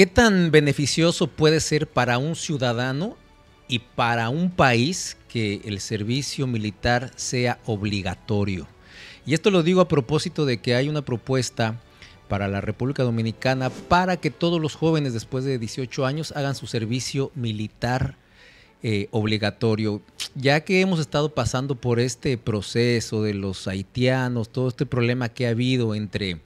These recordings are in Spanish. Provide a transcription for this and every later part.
¿Qué tan beneficioso puede ser para un ciudadano y para un país que el servicio militar sea obligatorio? Y esto lo digo a propósito de que hay una propuesta para la República Dominicana para que todos los jóvenes después de 18 años hagan su servicio militar eh, obligatorio. Ya que hemos estado pasando por este proceso de los haitianos, todo este problema que ha habido entre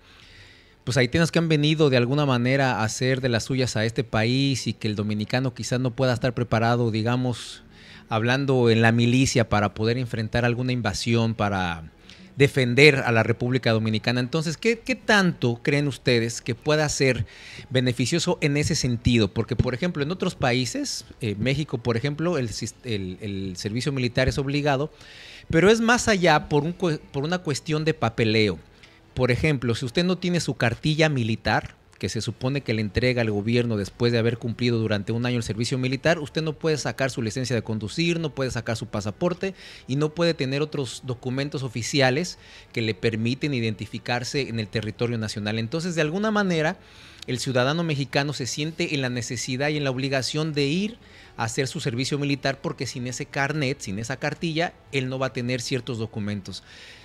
pues temas que han venido de alguna manera a hacer de las suyas a este país y que el dominicano quizás no pueda estar preparado, digamos, hablando en la milicia para poder enfrentar alguna invasión, para defender a la República Dominicana. Entonces, ¿qué, tanto creen ustedes que pueda ser beneficioso en ese sentido? Porque, por ejemplo, en otros países, eh, México, por ejemplo, el, servicio militar es obligado, pero es más allá por una cuestión de papeleo. Por ejemplo, si usted no tiene su cartilla militar, que se supone que le entrega al gobierno después de haber cumplido durante un año el servicio militar, usted no puede sacar su licencia de conducir, no puede sacar su pasaporte y no puede tener otros documentos oficiales que le permiten identificarse en el territorio nacional. Entonces, de alguna manera, el ciudadano mexicano se siente en la necesidad y en la obligación de ir hacer su servicio militar porque sin ese carnet, sin esa cartilla, él no va a tener ciertos documentos.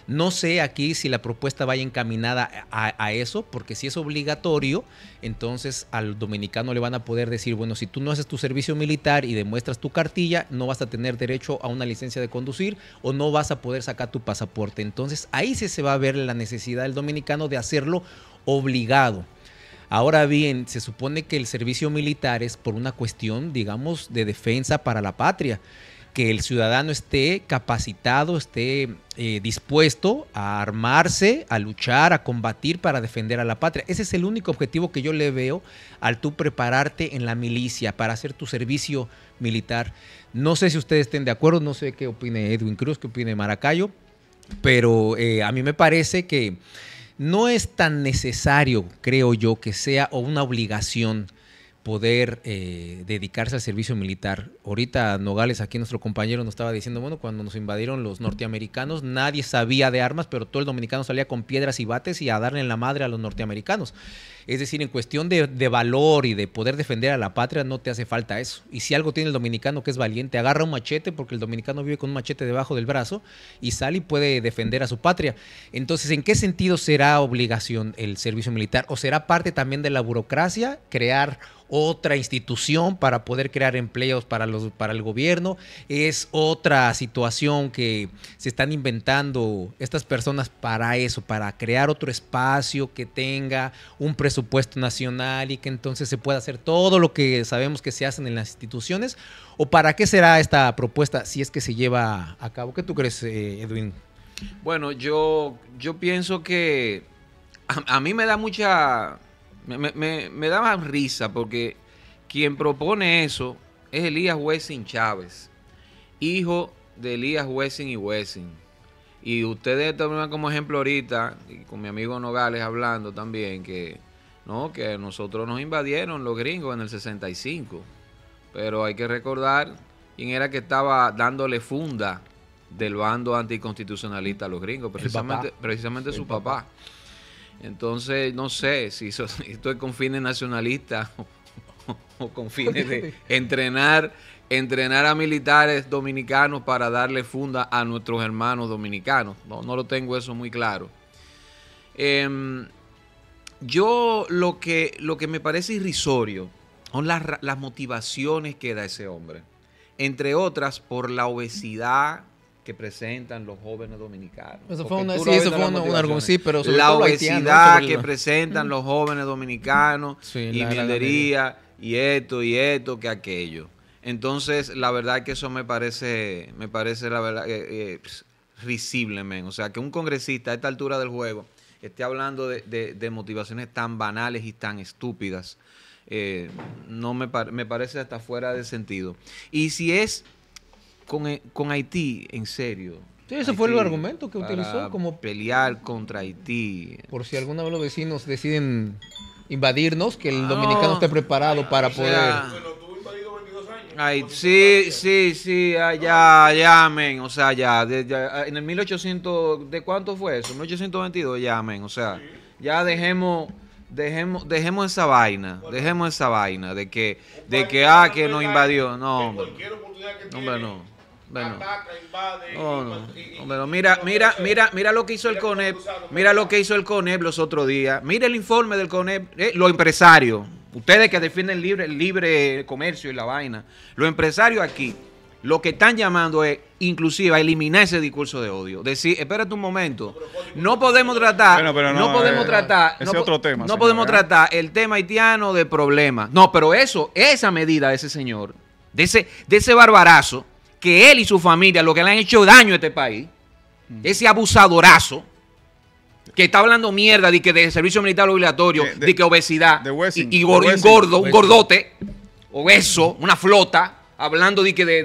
No sé aquí si la propuesta vaya encaminada a, eso, porque si es obligatorio, entonces al dominicano le van a poder decir, bueno, si tú no haces tu servicio militar y demuestras tu cartilla, no vas a tener derecho a una licencia de conducir o no vas a poder sacar tu pasaporte. Entonces ahí sí se va a ver la necesidad del dominicano de hacerlo obligado. Ahora bien, se supone que el servicio militar es por una cuestión, digamos, de defensa para la patria que el ciudadano esté capacitado, esté eh, dispuesto a armarse, a luchar, a combatir para defender a la patria. Ese es el único objetivo que yo le veo al tú prepararte en la milicia para hacer tu servicio militar. No sé si ustedes estén de acuerdo, no sé qué opine Edwin Cruz, qué opine Maracayo, pero eh, a mí me parece que no es tan necesario, creo yo, que sea una obligación poder eh, dedicarse al servicio militar. Ahorita Nogales, aquí nuestro compañero nos estaba diciendo, bueno, cuando nos invadieron los norteamericanos, nadie sabía de armas, pero todo el dominicano salía con piedras y bates y a darle en la madre a los norteamericanos. Es decir, en cuestión de, valor y de poder defender a la patria, no te hace falta eso. Y si algo tiene el dominicano que es valiente, agarra un machete, porque el dominicano vive con un machete debajo del brazo, y sale y puede defender a su patria. Entonces, ¿en qué sentido será obligación el servicio militar? ¿O será parte también de la burocracia crear otra institución para poder crear empleos para, los, para el gobierno, es otra situación que se están inventando estas personas para eso, para crear otro espacio que tenga un presupuesto presupuesto nacional y que entonces se pueda hacer todo lo que sabemos que se hacen en las instituciones? ¿O para qué será esta propuesta si es que se lleva a cabo? ¿Qué tú crees, eh, Edwin? Bueno, yo, yo pienso que a, mí me da mucha... Me, me, da más risa porque quien propone eso es Elías Wessing Chávez, hijo de Elías Wessing y Wessing. Y ustedes toman como ejemplo ahorita, con mi amigo Nogales hablando también, que ¿no? que nosotros nos invadieron los gringos en el 65. Pero hay que recordar quién era que estaba dándole funda del bando anticonstitucionalista a los gringos, precisamente, su papá. Entonces, no sé si esto es con fines nacionalistas o, con fines de entrenar, entrenar a militares dominicanos para darle funda a nuestros hermanos dominicanos. No, no lo tengo eso muy claro. Em, yo lo que, lo que me parece irrisorio son las, motivaciones que da ese hombre. Entre otras, por la obesidad que presentan los jóvenes dominicanos. Eso fue, una, sí, eso fue un argumento, sí, pero la obesidad que presentan los jóvenes dominicanos y minería y esto y esto que aquello. Entonces, la verdad que eso me parece, me parece la verdad, eh, eh, risible, men. O sea, que un congresista a esta altura del juego esté hablando de, motivaciones tan banales y tan estúpidas. Eh, no me, me, parece hasta fuera de sentido. Y si es con, eh, Haití, en serio. Sí, ese fue el argumento que utilizó como pelear contra Haití. Por si alguno de los vecinos deciden invadirnos, que el ah, dominicano esté preparado para poder... Ay, sí, sí, sí, ah, allá, ya, amén. O sea, ya, ah, en el 1800, ¿de cuánto fue eso? 1822, ya, amén. O sea, ya dejemos dejemos, dejemos esa vaina, dejemos esa vaina de que, de que ah, que nos invadió. No, hombre. Pues, hombre, no. Bueno, no, mira, mira, mira, mira lo que hizo el CONEP, mira lo que hizo el CONEP los otros días, mira el informe del CONEP, eh, los empresarios, ustedes que defienden libre, libre comercio y la vaina, los empresarios aquí, lo que están llamando es inclusive a eliminar ese discurso de odio. Decir, espérate un momento, no podemos tratar, no, podemos eh, tratar, no, podemos tratar el tema haitiano de problemas. No, pero eso, esa medida de ese señor, de ese, ese barbarazo, que él y su familia, lo que le han hecho daño a este país, mm. ese abusadorazo, que está hablando mierda de que de servicio militar obligatorio, de, que obesidad y, gordo, un gordo, un gordote, obeso, una flota, hablando de que de,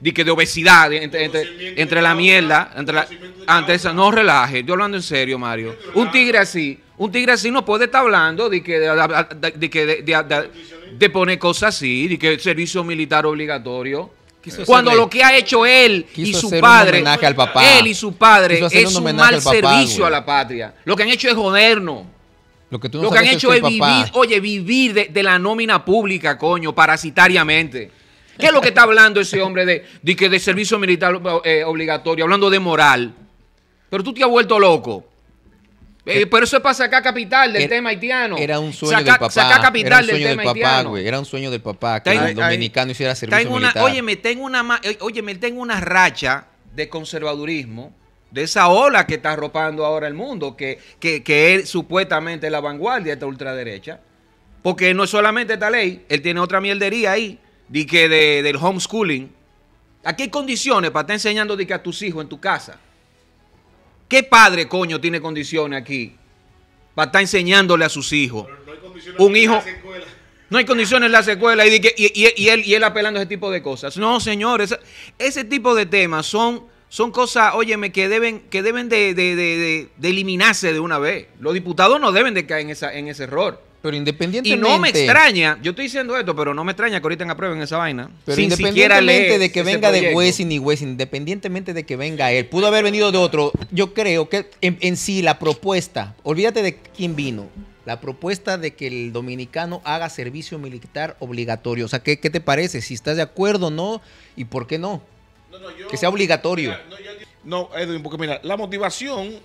de, que de obesidad entre, entre, la mierda, entre la, ah, no relaje, yo hablando en serio, Mario. Un tigre así, un tigre así no puede estar hablando de que de, poner cosas así, de que servicio militar obligatorio cuando lo que ha hecho él y su padre, él y su padre, es un, mal servicio a la patria. Lo que han hecho es jodernos. Lo que, han hecho es, vivir, oye, vivir de, la nómina pública, coño, parasitariamente. ¿Qué es lo que está hablando ese hombre de, de, de servicio militar eh, obligatorio? Hablando de moral. Pero tú te has vuelto loco. Eh, pero por eso pasa sacar capital del tema haitiano. Era un sueño del papá. capital era un sueño del, papá, Era un sueño del papá que el dominicano hiciera servicio tengo militar. óyeme, tengo una, eh, tengo una racha de conservadurismo de esa ola que está arropando ahora el mundo, que, que, que es supuestamente la vanguardia de esta ultraderecha. Porque no es solamente esta ley, él tiene otra mierdería ahí, de que del homeschooling. Aquí hay condiciones para estar enseñando de que a tus hijos en tu casa. ¿Qué padre, coño, tiene condiciones aquí para estar enseñándole a sus hijos? No un hijo... No hay condiciones en la secuela y, condiciones en la él, y él apelando a ese tipo de cosas. No, señores, ese, tipo de temas son, son cosas, óyeme, que deben, que deben de, de, de, de, eliminarse de una vez. Los diputados no deben de caer en, esa, en ese error. Pero independientemente. Y no me extraña, yo estoy diciendo esto, pero no me extraña que ahorita en aprueben esa vaina. Pero independientemente de que venga de Wessing y independientemente de que venga él, pudo haber venido de otro. Yo creo que en, sí la propuesta, olvídate de quién vino, la propuesta de que el dominicano haga servicio militar obligatorio. O sea, ¿qué, te parece? Si estás de acuerdo o no, y por qué no. que sea obligatorio. no, Edwin, porque mira, la motivación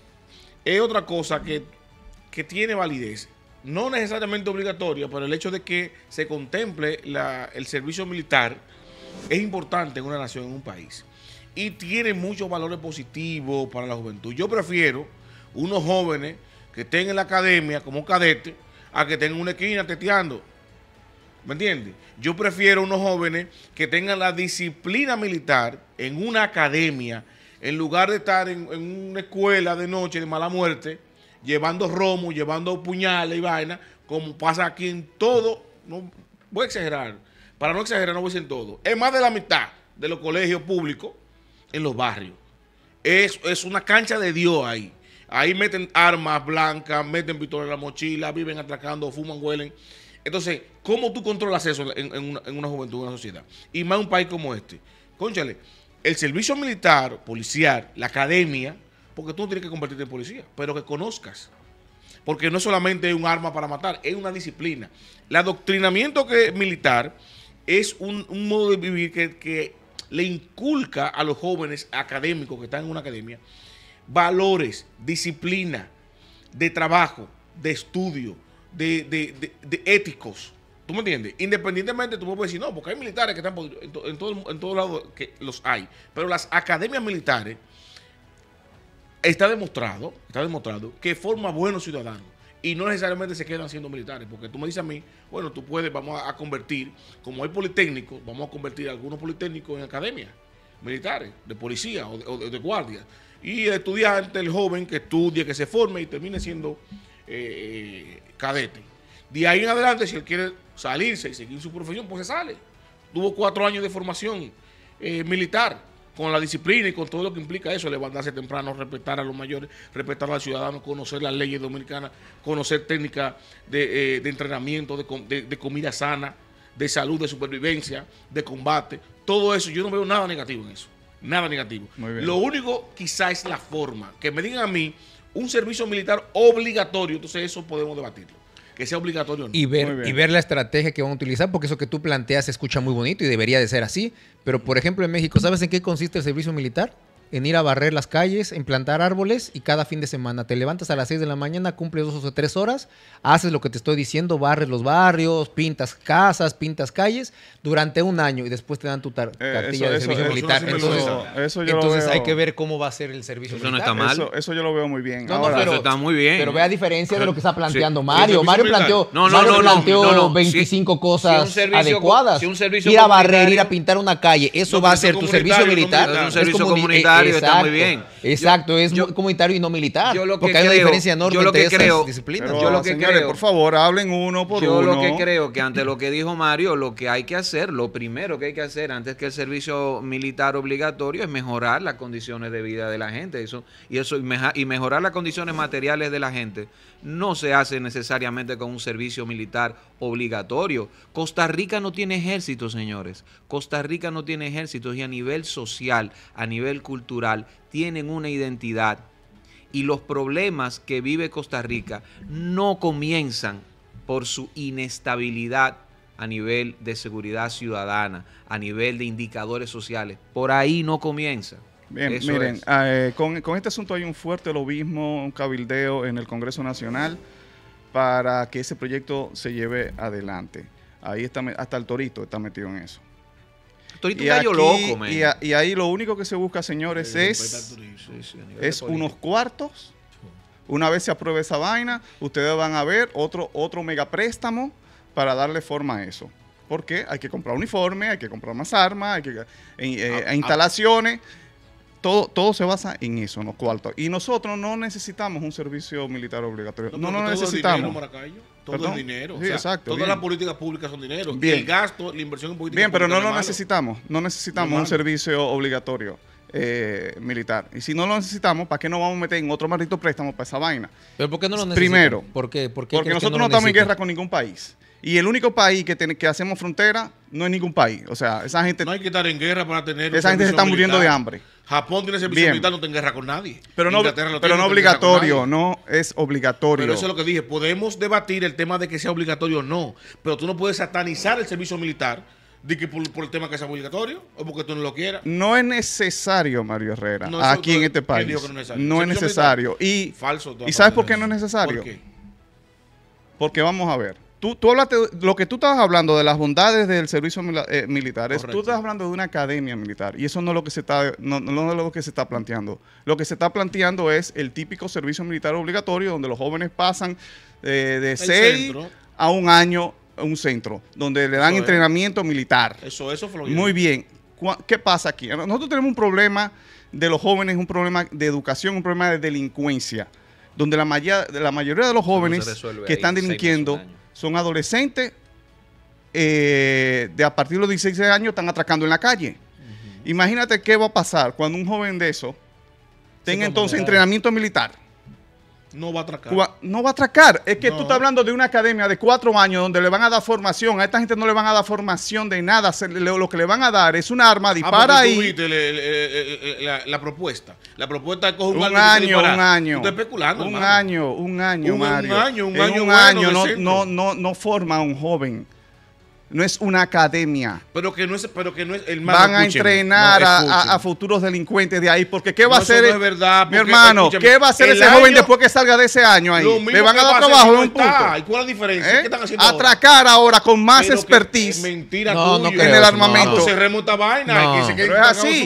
es otra cosa que tiene validez no necesariamente obligatoria, pero el hecho de que se contemple el servicio militar es importante en una nación, en un país. Y tiene muchos valores positivos para la juventud. Yo prefiero unos jóvenes que estén en la academia como cadete a que en una esquina teteando. ¿Me entiendes? Yo prefiero unos jóvenes que tengan la disciplina militar en una academia en lugar de estar en, en una escuela de noche de mala muerte llevando romo, llevando puñales y vaina, como pasa aquí en todo, no voy a exagerar, para no exagerar no voy a decir en todo, es más de la mitad de los colegios públicos en los barrios. Es, es una cancha de Dios ahí. Ahí meten armas blancas, meten pistolas en la mochila, viven atracando, fuman, huelen. Entonces, ¿cómo tú controlas eso en, una, juventud, en una sociedad? Y más un país como este. Conchale, el servicio militar, policial, la academia, porque tú no tienes que convertirte en policía, pero que conozcas. Porque no solamente es un arma para matar, es una disciplina. El adoctrinamiento que, militar es un, modo de vivir que, le inculca a los jóvenes académicos que están en una academia valores, disciplina de trabajo, de estudio, de, éticos. ¿Tú me entiendes? Independientemente, tú puedes decir, no, porque hay militares que están en, en todos lados que los hay. Pero las academias militares está demostrado, está demostrado que forma buenos ciudadanos y no necesariamente se quedan siendo militares, porque tú me dices a mí, bueno, tú puedes, vamos a, convertir, como hay politécnicos, vamos a convertir a algunos politécnicos en academias militares, de policía o de, guardia. Y el estudiante, el joven que estudie, que se forme y termine siendo eh, cadete. De ahí en adelante, si él quiere salirse y seguir su profesión, pues se sale. Tuvo cuatro años de formación eh, militar con la disciplina y con todo lo que implica eso, levantarse temprano, respetar a los mayores, respetar a los ciudadanos, conocer las leyes dominicanas, conocer técnicas de, eh, entrenamiento, de, comida sana, de salud, de supervivencia, de combate, todo eso, yo no veo nada negativo en eso, nada negativo. Lo único quizá es la forma, que me digan a mí un servicio militar obligatorio, entonces eso podemos debatirlo que sea obligatorio. Y, ver, y ver la estrategia que van a utilizar, porque eso que tú planteas se escucha muy bonito y debería de ser así. Pero, por ejemplo, en México, ¿sabes en qué consiste el servicio militar? en ir a barrer las calles, en plantar árboles y cada fin de semana. Te levantas a las 6 de la mañana, cumples dos o tres horas, haces lo que te estoy diciendo, barres los barrios, pintas casas, pintas calles durante un año y después te dan tu eh, cartilla de servicio militar. entonces, hay que ver cómo va a ser el servicio militar. eso No está mal. Eso, yo lo veo muy bien. pero, eso está muy bien. Pero vea diferencia de lo que está planteando Mario. Mario planteó, no, planteó 25 cosas adecuadas. ir a barrer, ir a pintar una calle, eso va a ser tu servicio militar. un servicio comunitario eh, eh, Está muy bien. Exacto, es comunitario y no militar. porque hay una diferencia enorme entre creo, esas disciplinas. yo lo que creo, por favor, hablen uno por uno. Yo lo que creo que ante lo que dijo Mario, lo que hay que hacer, lo primero que hay que hacer antes que el servicio militar obligatorio es mejorar las condiciones de vida de la gente. y eso mejorar las condiciones materiales de la gente no se hace necesariamente con un servicio militar obligatorio. Costa Rica no tiene ejército, señores. Costa Rica no tiene ejército. y a nivel social, a nivel cultural, tienen una identidad y los problemas que vive Costa Rica no comienzan por su inestabilidad a nivel de seguridad ciudadana, a nivel de indicadores sociales. Por ahí no comienza. Bien, miren, ah, eh, con, este asunto hay un fuerte lobismo, un cabildeo en el Congreso Nacional para que ese proyecto se lleve adelante. Ahí está, hasta el torito está metido en eso loco, Y, ahí lo único que se busca, señores, es, es, unos cuartos. Una vez se apruebe esa vaina, ustedes van a ver otro, otro megapréstamo para darle forma a eso. Porque hay que comprar uniformes, hay que comprar más armas, hay que eh, a, ah, eh, instalaciones. Ah, todo, todo se basa en eso, en los cuartos. Y nosotros no necesitamos un servicio militar obligatorio. No, no, necesitamos. Todo es dinero. exacto, todas las políticas públicas son dinero. Bien. El gasto, la inversión en política Bien, pero no lo necesitamos. No necesitamos un servicio obligatorio eh, militar. Y si no lo necesitamos, ¿para qué nos vamos a meter en otro maldito préstamo para esa vaina? ¿Pero por qué no lo necesitamos? Primero. ¿Por qué? porque nosotros no, estamos en guerra con ningún país. Y el único país que, tiene que hacemos frontera no es ningún país. O sea, esa gente... No hay que estar en guerra para tener... Esa gente se está muriendo de hambre. Japón tiene servicio militar, no tiene guerra con nadie. Pero no, pero obligatorio, no es obligatorio. Pero eso es lo que dije. Podemos debatir el tema de que sea obligatorio o no, pero tú no puedes satanizar el servicio militar de que por, el tema que sea obligatorio o porque tú no lo quieras. No es necesario, Mario Herrera, aquí en este país. no es necesario. y, ¿Y sabes por qué no es necesario? Porque vamos a ver. Tú, hablaste, lo que tú estabas hablando de las bondades del servicio eh, militar, tú estás hablando de una academia militar y eso no es lo que se está, lo que se está planteando. Lo que se está planteando es el típico servicio militar obligatorio donde los jóvenes pasan eh, de el a un año a un centro, donde le dan entrenamiento militar. Eso, eso, Muy bien. ¿Qué pasa aquí? Nosotros tenemos un problema de los jóvenes, un problema de educación, un problema de delincuencia, donde la, la mayoría de los jóvenes que están delinquiendo son adolescentes eh, de a partir de los 16 años están atracando en la calle. Imagínate qué va a pasar cuando un joven de eso tenga entonces entrenamiento militar no va a atracar. no va a atracar. Es que tú estás hablando de una academia de cuatro años donde le van a dar formación. A esta gente no le van a dar formación de nada. lo que le van a dar es un arma, ah, dispara ahí y... la, propuesta. La propuesta de coger un, año, un año. Tú especulando, un año, un año, un, Un año, un año. Un año, no, no, no, no forma a un joven no es una academia. Pero que no es, pero que no es el Van a entrenar a, futuros delincuentes de ahí, porque ¿qué va a hacer? mi hermano, ¿qué va a hacer ese joven después que salga de ese año ahí? Le van a dar trabajo en un punto. ¿Y cuál es la diferencia? ¿Eh? ¿Qué Atracar ahora, con más eh, expertise. mentira, no, en el armamento. Se remota vaina, se Mi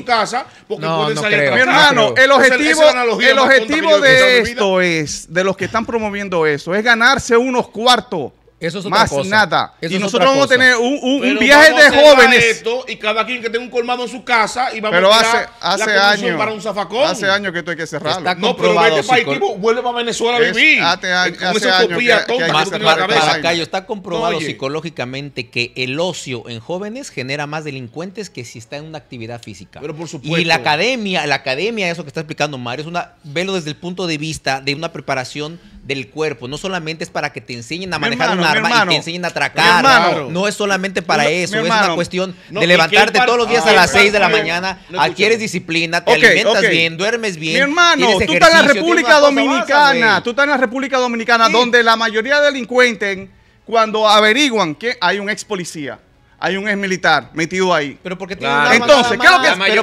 hermano, el objetivo, el objetivo de esto es, de los que están promoviendo eso, es ganarse unos cuartos eso es otra más cosa. nada. y nosotros vamos a tener un, un, viaje de jóvenes. y cada quien que tenga un colmado en su casa y vamos pero a hace, hace la años, para un zafacón. Hace años que esto hay que cerrarlo. no, pero vete para Equipo, vuelve para Venezuela a vivir. Hace, años que, hay que para, este para, está comprobado psicológicamente que el ocio en jóvenes genera más delincuentes que si está en una actividad física. Y la academia, la academia, eso que está explicando Mario, es una, velo desde el punto de vista de una preparación del cuerpo. No solamente es para que te enseñen a manejar un arma y te enseñen a atracar. no es solamente para eso. es una cuestión de levantarte todos los días ah, a las 6 de la mañana, adquieres disciplina, te alimentas bien, duermes bien. Mi hermano, tú estás en la República Dominicana. tú estás en la República Dominicana, donde la mayoría de delincuentes, cuando averiguan que hay un ex policía hay un ex militar metido ahí. Pero porque Entonces, ¿qué es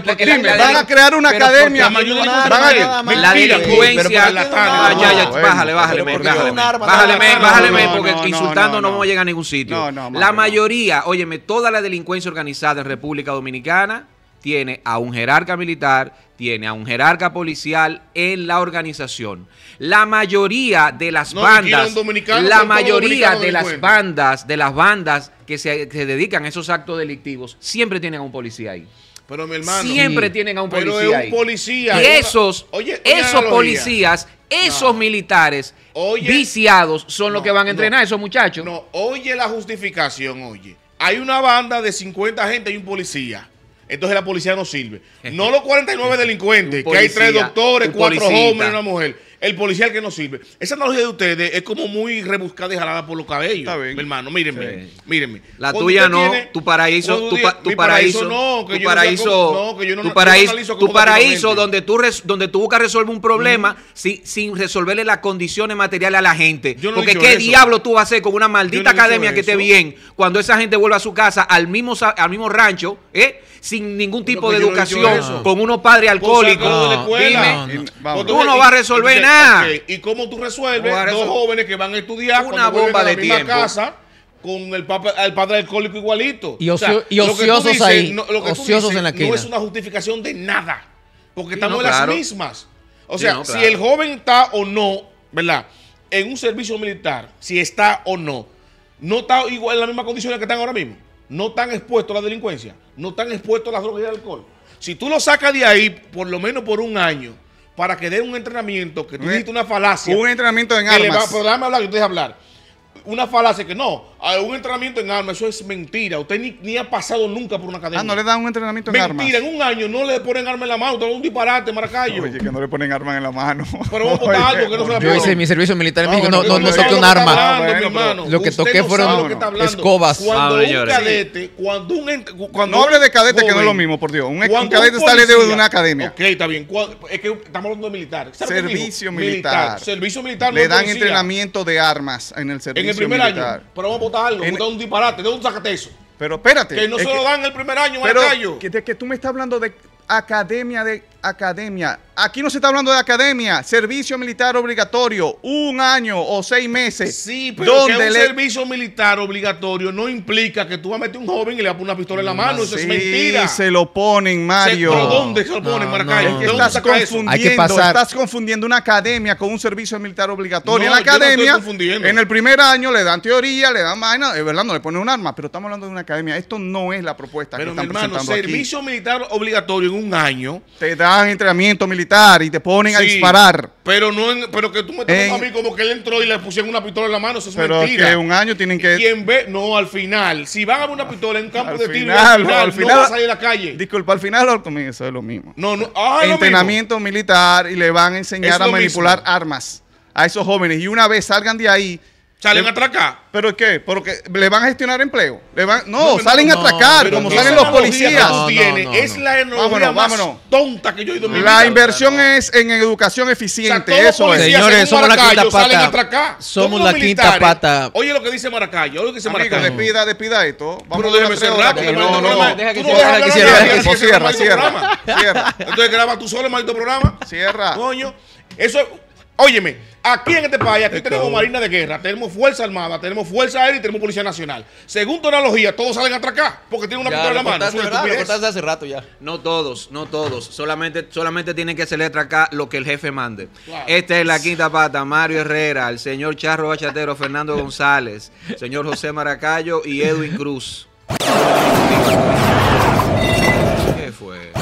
lo que van a crear una academia. a la delincuencia. Bájale, bájale, bájale. Bájale, porque insultando no vamos a llegar a ningún sitio. La mayoría, óyeme, toda la delincuencia organizada en República Dominicana tiene a un jerarca militar, tiene a un jerarca policial en la organización. La mayoría de las bandas, la mayoría de las bandas, de las bandas que se, dedican a esos actos delictivos, siempre tienen a un policía ahí. Pero mi hermano. Siempre tienen a un policía. Pero es un policía. Y esos, esos policías, esos militares viciados son los que van a entrenar a esos muchachos. No, oye la justificación, oye. Hay una banda de 50 gente y un policía. Entonces la policía no sirve. No los 49 delincuentes, que hay tres doctores, cuatro hombres y una mujer el policial que no sirve. Esa analogía de ustedes es como muy rebuscada y jalada por los cabellos. hermano, mírenme, La tuya no, tu paraíso, tu, paraíso, no, que tu yo paraíso, no, tu paraíso, tu paraíso donde tú donde tú buscas resolver un problema sin resolverle las condiciones materiales a la gente. Porque qué diablo tú vas a hacer con una maldita academia que esté bien cuando esa gente vuelva a su casa al mismo al mismo rancho, eh, sin ningún tipo pues de educación, con unos padres alcohólicos. tú no vas a resolver nada Ah. ¿Y cómo tú resuelves dos jóvenes que van a estudiar una bomba de tiempo. casa? con el, el padre alcohólico igualito. Y, ociosos ahí. ociosos No es una justificación de nada. Porque estamos en las mismas. O sea, si el joven está o no, ¿verdad? En un servicio militar, si está o no, no está igual en las mismas condiciones que están ahora mismo. No están expuestos a la delincuencia. No están expuestos a las drogas y alcohol. Si tú lo sacas de ahí, por lo menos por un año, para que den un entrenamiento que tú dijiste una falacia. Un entrenamiento en armas. El pero déjame hablar, yo te hablar. Una falacia que no, un entrenamiento en armas, eso es mentira. Usted ni, ha pasado nunca por una ah, academia. Ah, no le dan un entrenamiento en armas. Mentira, en un año no le ponen armas en la mano. Usted es un disparate, Maracayo. Oye, que no le ponen armas en la mano. Pero vamos a algo que no se la Yo hice mi servicio militar ah, en México, no, no, toqué un arma. Ah, lo que toqué fueron escobas. Cuando un cadete, cuando un... Cuando no hable de cadete, que no es lo mismo, por Dios. Un, un cadete sale de una academia. Ok, está bien. Es que estamos hablando de militar. Servicio militar. Servicio militar. Le dan entrenamiento de armas en el servicio militar. En el primer año. Pero vamos vota algo, en... un disparate, de un eso Pero espérate. Que no se lo dan el primer año, pero, que, de, que tú me estás hablando de academia de academia. Aquí no se está hablando de academia, servicio militar obligatorio, un año o seis meses. Sí, pero donde que un servicio militar obligatorio no implica que tú vas a meter un joven y le vas a poner una pistola en la mano. eso es mentira. se lo ponen, Mario. ¿Pero dónde se lo ponen, Maracay? estás confundiendo, estás confundiendo una academia con un servicio militar obligatorio. en la academia, en el primer año le dan teoría, le dan vaina, es verdad, no le ponen un arma, pero estamos hablando de una academia. Esto no es la propuesta pero, mi hermano, servicio militar obligatorio en un año te da entrenamiento militar y te ponen a disparar. Pero no, en, pero que tú me estás a mí como que él entró y le pusieron una pistola en la mano, eso es pero mentira. un año tienen que. ¿Quién ve... no, al final, si van a una pistola en campo de tiro, al final, al final, no a salir a la calle. Disculpa, al final o al es lo mismo. No, no, ah, entrenamiento militar y le van a enseñar a manipular armas a esos jóvenes y una vez salgan de ahí Salen a atracar. ¿Pero qué? ¿Porque le van a gestionar empleo? ¿Le van? No, salen a atracar, como salen los policías. es la enorme más tonta que yo he ido La inversión es en educación eficiente, eso es. Señores, somos la quinta pata. Salen atracar. Somos la quinta pata. Oye lo que dice Maracayo, oye lo que dice Maracayo. despida, despida esto. Vamos a déjeme cerrar. No, no, deja que cierre. Cierra, cierra. Entonces graba tú solo el maldito programa. Cierra. Coño. Eso Óyeme, aquí en este país, aquí tenemos Marina de Guerra, tenemos Fuerza Armada, tenemos Fuerza Aérea y tenemos Policía Nacional. Según tu analogía, todos salen a atracar porque tienen una pistola en la mano. ya. No todos, no todos. Solamente, solamente tienen que salir atracar lo que el jefe mande. Esta es la quinta pata. Mario Herrera, el señor Charro Bachatero, Fernando González, señor José Maracayo y Edwin Cruz. ¿Qué fue?